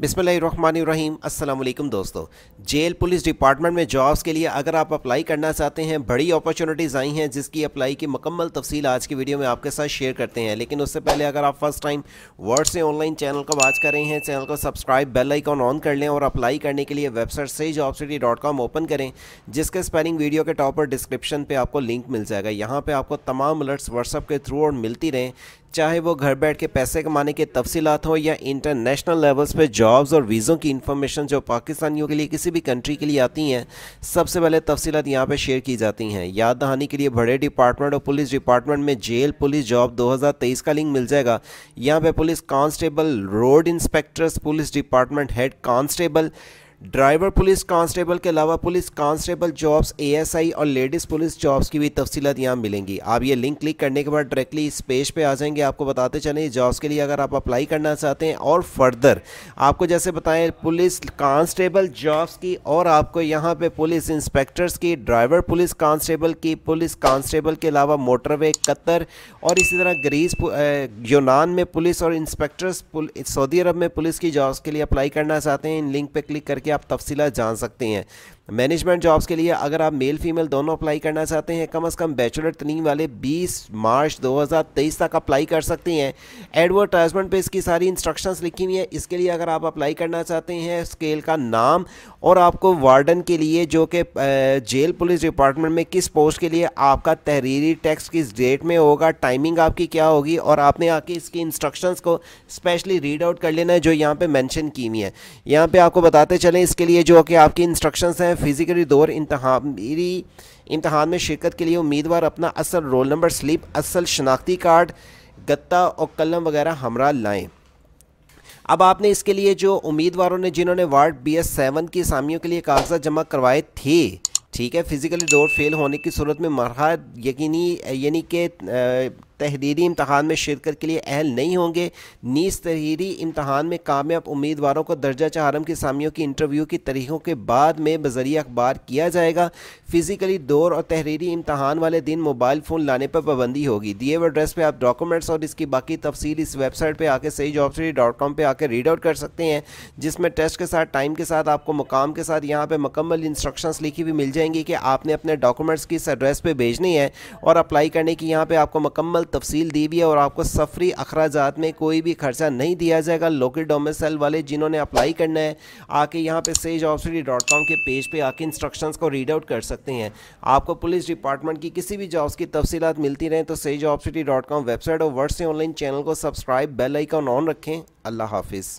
बिसमीम अल्लाम दोस्तों जेल पुलिस डिपार्टमेंट में जॉब्स के लिए अगर आप अप्लाई करना चाहते हैं बड़ी अपॉर्चुनिटीज़ आई हैं जिसकी अप्लाई की मुकम्मल तफसील आज की वीडियो में आपके साथ शेयर करते हैं लेकिन उससे पहले अगर आप फर्स्ट टाइम वर्ड से ऑनलाइन चैनल को वॉच कर रहे हैं चैनल को सब्सक्राइब बेल आइकॉन ऑन कर लें और अप्लाई करने के लिए वेबसाइट से job city dot com open करें जिसके स्पेलिंग वीडियो के टॉप और डिस्क्रिप्शन पर आपको लिंक मिल जाएगा यहाँ पर आपको तमाम अलर्ट्स व्हाट्सअप के थ्रू और मिलती रहें चाहे वो घर बैठ के पैसे कमाने के तफसीत हों या इंटरनेशनल लेवल्स पे जॉब्स और वीज़ों की इंफॉर्मेशन जो पाकिस्तानियों के लिए किसी भी कंट्री के लिए आती हैं सबसे पहले तफसीत यहाँ पे शेयर की जाती हैं याद दहानी के लिए बड़े डिपार्टमेंट और पुलिस डिपार्टमेंट में जेल पुलिस जॉब दो का लिंक मिल जाएगा यहाँ पर police constable road inspectors police department head constable driver police constable के अलावा पुलिस कांस्टेबल जॉब्स एएसआई और लेडीज़ पुलिस जॉब्स की भी तफसीत यहाँ मिलेंगी आप ये लिंक क्लिक करने के बाद डायरेक्टली इस पेज पे आ जाएंगे आपको बताते चले जॉब्स के लिए अगर आप अप्लाई करना चाहते हैं और फर्दर आपको जैसे बताएं पुलिस कांस्टेबल जॉब्स की और आपको यहाँ पर पुलिस इंस्पेक्टर्स की ड्राइवर पुलिस कांस्टेबल की पुलिस कांस्टेबल के अलावा मोटरवे कतर और इसी तरह ग्रीस यूनान में पुलिस और इंस्पेक्टर्स सऊदी अरब में पुलिस की जॉब्स के लिए अप्लाई करना चाहते हैं इन लिंक पर क्लिक करके करके आप तफसीला जान सकते हैं मैनेजमेंट जॉब्स के लिए अगर आप मेल फीमेल दोनों अप्लाई करना चाहते हैं कम अज़ कम बैचलर तनीम वाले 20 मार्च 2023 तक अप्लाई कर सकते हैं एडवर्टाइजमेंट पे इसकी सारी इंस्ट्रक्शंस लिखी हुई हैं इसके लिए अगर आप अप्लाई करना चाहते हैं स्केल का नाम और आपको वार्डन के लिए जो कि जेल पुलिस डिपार्टमेंट में किस पोस्ट के लिए आपका तहरीरी टैक्स किस डेट में होगा टाइमिंग आपकी क्या होगी और आपने आके इसकी इंस्ट्रक्शन को स्पेशली रीड आउट कर लेना है जो यहाँ पर मैंशन की हुई है यहाँ पर आपको बताते चलें इसके लिए जो कि आपकी इंस्ट्रक्शन हैं फिज़िकली दौर इंतहानी इम्तहान में शिरकत के लिए उम्मीदवार अपना असल रोल नंबर स्लिप असल शनाख्ती कार्ड गत्ता और कलम वगैरह हमरा लाएँ अब आपने इसके लिए जो उम्मीदवारों ने जिन्होंने वार्ड बी एस सेवन की असामियों के लिए कागजात जमा करवाए थे ठीक है फिज़िकली दौर फेल होने की सूरत में मरह यकीनी यानी कि तहरीरी इम्तहान में शिरकत के लिए अहल नहीं होंगे नीस तहरीरी इम्तहान में कामयाब उम्मीदवारों को दर्जा चहारम की सामियों की इंटरव्यू की तरीक़ों के बाद में बजरिया अखबार किया जाएगा फिज़िकली दौर और तहरीरी इम्तहान वाले दिन मोबाइल फ़ोन लाने पर पाबंदी होगी दिए हुए एड्रेस पर आप डॉक्यूमेंट्स और इसकी बाकी तफसील इस वेबसाइट पर आकर सही जॉब स्टडी डॉट कॉम पर आकर रीड आउट कर सकते हैं जिसमें टेस्ट के साथ टाइम के साथ आपको मुकाम के साथ यहाँ पर मुकम्मल इंस्ट्रक्शन लिखी हुई मिल जाएंगी कि आपने अपने डॉक्यूमेंट्स किस एड्रेस पर भेजनी है और अप्लाई करने की यहाँ पर आपको मुकम्मल तफसील दी हुई है और आपको सफरी अखराज में कोई भी खर्चा नहीं दिया जाएगा लोकल डोमेसल वाले जिन्होंने अप्लाई करना है आके यहाँ पे सेज सिटी डॉट कॉम के पेज पे आके इंस्ट्रक्शन को रीड आउट कर सकते हैं आपको पुलिस डिपार्टमेंट की किसी भी जॉब्स की तफसी मिलती रहें तो sage city dot com website और वर्ड से ऑनलाइन चैनल को सब्सक्राइब बेल आइकॉन ऑन रखें अल्लाह हाफिज़